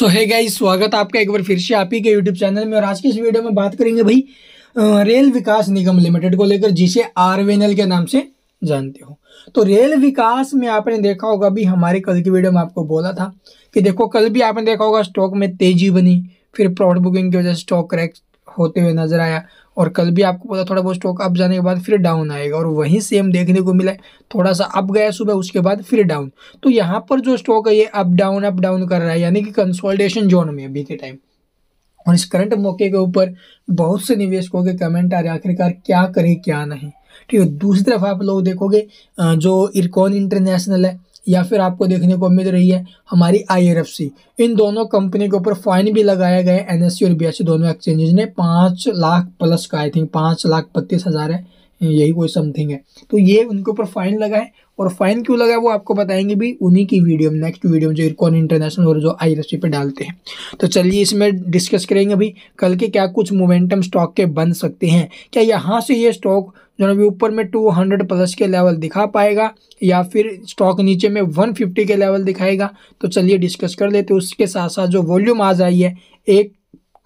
सो है गाइस स्वागत आपका एक बार फिर से आप ही के यूट्यूब चैनल में और आज की इस वीडियो में बात करेंगे भाई रेल विकास निगम लिमिटेड को लेकर जिसे आर के नाम से जानते हो तो रेल विकास में आपने देखा होगा अभी हमारे कल की वीडियो में आपको बोला था कि देखो कल भी आपने देखा होगा स्टॉक में तेजी बनी फिर प्रॉड बुकिंग की वजह से स्टॉक क्रैक होते हुए नजर आया और कल भी आपको पता थोड़ा बहुत स्टॉक अप जाने के बाद फिर डाउन आएगा और वहीं सेम देखने को मिला थोड़ा सा अप गया सुबह उसके बाद फिर डाउन तो यहाँ पर जो स्टॉक है ये अप डाउन अप डाउन कर रहा है यानी कि कंसोल्टेशन जोन में अभी के टाइम और इस करंट मौके के ऊपर बहुत से निवेशकों के कमेंट आ रहे हैं आखिरकार क्या करें क्या नहीं ठीक है दूसरी तरफ आप लोग देखोगे जो इरकॉन इंटरनेशनल है या फिर आपको देखने को मिल रही है हमारी आई इन दोनों कंपनी के ऊपर फाइन भी लगाया गया है एन e और बी e। दोनों एक्सचेंजेज ने पाँच लाख प्लस का आई थिंक पाँच लाख पत्तीस हज़ार है यही कोई समथिंग है तो ये उनके ऊपर फाइन लगा है और फाइन क्यों लगा है वो आपको बताएंगे भी उन्हीं की वीडियो में नेक्स्ट वीडियो में जो इरकॉन इंटरनेशनल और जो आई पे डालते हैं तो चलिए इसमें डिस्कस करेंगे अभी कल के क्या कुछ मोमेंटम स्टॉक के बन सकते हैं क्या यहाँ से ये स्टॉक जो अभी ऊपर में हंड्रेड प्लस के लेवल दिखा पाएगा या फिर स्टॉक नीचे में फिफ्टी के लेवल दिखाएगा तो चलिए डिस्कस कर लेते उसके साथ साथ जो वॉल्यूम आज आई है एक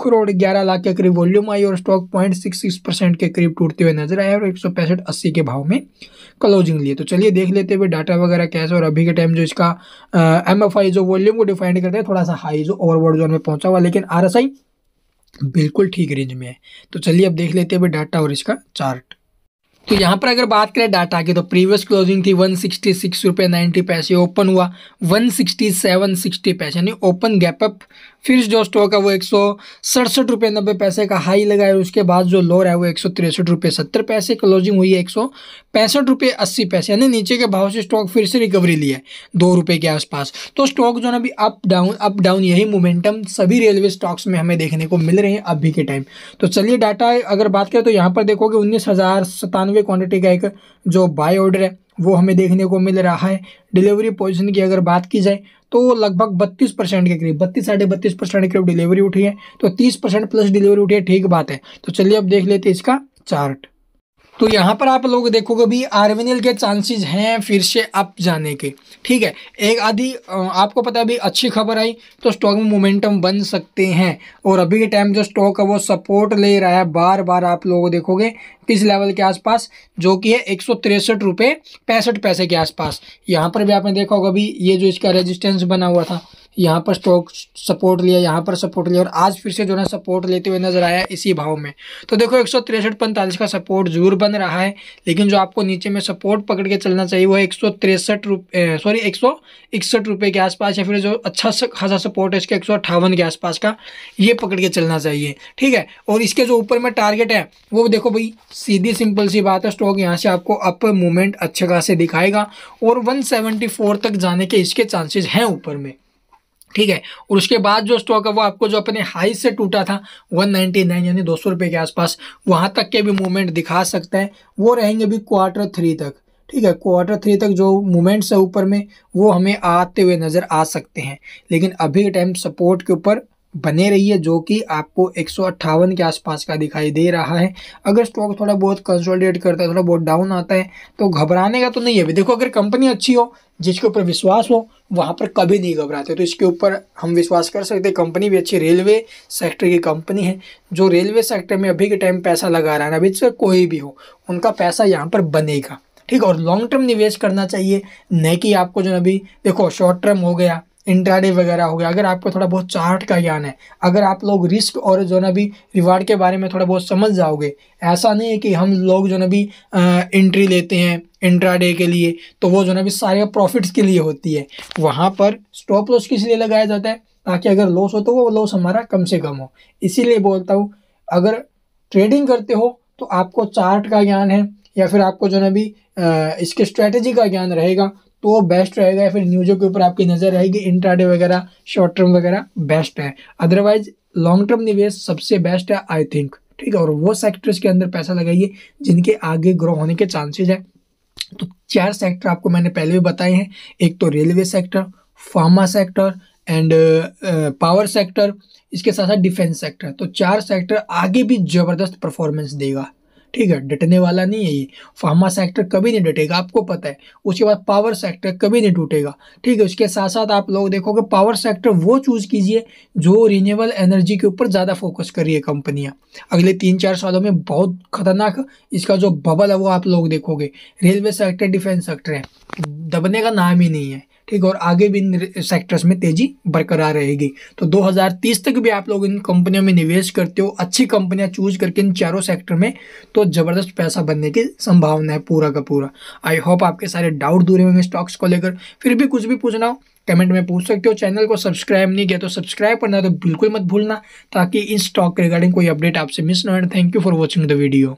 करोड़ ग्यारह लाख के करीब वॉल्यूम आई और stock point six six percent के करीब टूटते हुए नजर आए और एक सौ पैंसठ अस्सी के भाव में क्लोजिंग लिए तो चलिए देख लेते हुए डाटा वगैरह कैसे और अभी के टाइम जो इसका एम एफ आई जो वॉल्यूम को डिफाइंड करते हैं थोड़ा सा हाई जो ओवरवर्ड जोन में पहुंचा हुआ लेकिन आर एस आई बिल्कुल ठीक रेंज में है तो चलिए अब देख लेते हुए डाटा और इसका चार्ट तो यहाँ पर अगर बात करें डाटा की तो प्रीवियस क्लोजिंग थी वन सिक्सटी सिक्स रुपये नाइन्टी पैसे ओपन हुआ वन सिक्सटी सेवन सिक्सटी पैसे यानी ओपन गैप अप फिर जो स्टॉक है वो एक सौ सड़सठ रुपये नब्बे पैसे का हाई लगा है उसके बाद जो लोअर है वो एक सौ तिरसठ रुपये सत्तर पैसे क्लोजिंग हुई है एक सौ पैंसठ रुपये अस्सी पैसे यानी नीचे के भाव से स्टॉक फिर से रिकवरी लिया है दो रुपये के आसपास तो स्टॉक जो है अभी अप डाउन अप डाउन यही मोमेंटम सभी रेलवे स्टॉक्स में हमें देखने को मिल रहे हैं अभी के टाइम तो चलिए डाटा अगर बात करें तो यहाँ पर देखोगे उन्नीस हज़ार सतानवे क्वान्टिटी का एक जो बाय ऑर्डर है वो हमें देखने को मिल रहा है डिलीवरी पोजिशन की अगर बात की जाए तो लगभग बत्तीस परसेंट के करीब बत्तीस साढ़े बत्तीस परसेंट के करीब डिलीवरी उठी है तो तीस परसेंट प्लस डिलीवरी उठी है ठीक बात है तो चलिए अब देख लेते हैं इसका चार्ट तो यहाँ पर आप लोग देखोगे भी आर के चांसेस हैं फिर से अप जाने के ठीक है एक आधी आपको पता है अभी अच्छी खबर आई तो स्टॉक में मोमेंटम बन सकते हैं और अभी के टाइम जो स्टॉक है वो सपोर्ट ले रहा है बार बार आप लोग देखोगे किस लेवल के आसपास जो कि है एक सौ तिरसठ रुपये पैंसठ पैसे के आसपास यहाँ पर भी आपने देखा होगा अभी ये जो इसका रेजिस्टेंस बना हुआ था यहाँ पर स्टॉक सपोर्ट लिया यहाँ पर सपोर्ट लिया और आज फिर से जो है सपोर्ट लेते हुए नजर आया इसी भाव में तो देखो एक सौ का सपोर्ट जरूर बन रहा है लेकिन जो आपको नीचे में सपोर्ट पकड़ के चलना चाहिए वो एक सौ सॉरी एक सौ इकसठ रुपये के आसपास या फिर जो अच्छा खासा सपोर्ट है इसके एक सौ अट्ठावन के आसपास का ये पकड़ के चलना चाहिए ठीक है और इसके जो ऊपर में टारगेट है वो देखो भाई सीधी सिंपल सी बात है स्टॉक यहाँ से आपको अप मूवमेंट अच्छे खासे दिखाएगा और 174 तक जाने के इसके चांसेस हैं ऊपर में ठीक है और उसके बाद जो स्टॉक है वो आपको जो अपने हाई से टूटा था 199 यानी दो सौ रुपये के आसपास वहाँ तक के भी मूवमेंट दिखा सकता है वो रहेंगे भी क्वार्टर थ्री तक ठीक है क्वार्टर थ्री तक जो मूवमेंट्स है ऊपर में वो हमें आते हुए नज़र आ सकते हैं लेकिन अभी के टाइम सपोर्ट के ऊपर बने रही है जो कि आपको एक के आसपास का दिखाई दे रहा है अगर स्टॉक थोड़ा बहुत कंसोलिडेट करता है थोड़ा बहुत डाउन आता है तो घबराने का तो नहीं है देखो अगर कंपनी अच्छी हो जिसके ऊपर विश्वास हो वहाँ पर कभी नहीं घबराते तो इसके ऊपर हम विश्वास कर सकते हैं कंपनी भी अच्छी रेलवे सेक्टर की कंपनी है जो रेलवे सेक्टर में अभी के टाइम पैसा लगा रहा है ना बेचकर कोई भी हो उनका पैसा यहाँ पर बनेगा ठीक और लॉन्ग टर्म निवेश करना चाहिए न कि आपको जो अभी देखो शॉर्ट टर्म हो गया इंट्राडे वगैरह हो गया अगर आपको थोड़ा बहुत चार्ट का ज्ञान है अगर आप लोग रिस्क और जो ना भी रिवार्ड के बारे में थोड़ा बहुत समझ जाओगे ऐसा नहीं है कि हम लोग जो ना भी एंट्री लेते हैं इंट्राडे के लिए तो वो जो ना भी सारे प्रॉफिट्स के लिए होती है वहाँ पर स्टॉप लॉस किस लिए लगाया जाता है ताकि अगर लॉस हो तो वो लॉस हमारा कम से कम हो इसीलिए बोलता हूँ अगर ट्रेडिंग करते हो तो आपको चार्ट का ज्ञान है या फिर आपको जो ना भी इसके स्ट्रेटजी का ज्ञान रहेगा तो वो बेस्ट रहेगा फिर न्यूज़ों के ऊपर आपकी नज़र रहेगी इंट्राडे वगैरह शॉर्ट टर्म वगैरह बेस्ट है अदरवाइज लॉन्ग टर्म निवेश सबसे बेस्ट है आई थिंक ठीक है और वो सेक्टर्स के अंदर पैसा लगाइए जिनके आगे ग्रो होने के चांसेज हैं तो चार सेक्टर आपको मैंने पहले भी बताए हैं एक तो railway sector pharma sector and power sector इसके साथ साथ डिफेंस सेक्टर तो चार सेक्टर आगे भी ज़बरदस्त परफॉर्मेंस देगा ठीक है डटने वाला नहीं है ये फार्मा सेक्टर कभी नहीं डटेगा आपको पता है उसके बाद पावर सेक्टर कभी नहीं टूटेगा ठीक है उसके साथ साथ आप लोग देखोगे पावर सेक्टर वो चूज़ कीजिए जो रीनेबल एनर्जी के ऊपर ज़्यादा फोकस करिए कंपनियाँ अगले तीन चार सालों में बहुत खतरनाक इसका जो बबल है वो आप लोग देखोगे रेलवे सेक्टर डिफेंस सेक्टर है दबने का नाम ही नहीं है ठीक और आगे भी इन सेक्टर्स में तेजी बरकरार रहेगी तो 2030 तक भी आप लोग इन कंपनियों में निवेश करते हो अच्छी कंपनियां चूज करके इन चारों सेक्टर में तो ज़बरदस्त पैसा बनने की संभावना है पूरा का पूरा आई होप आपके सारे डाउट दूर होंगे स्टॉक्स को लेकर फिर भी कुछ भी पूछना हो कमेंट में पूछ सकते हो चैनल को सब्सक्राइब नहीं किया तो सब्सक्राइब करना तो बिल्कुल मत भूलना ताकि इस स्टॉक के रिगार्डिंग कोई अपडेट आपसे मिस ना हो thank you for watching the video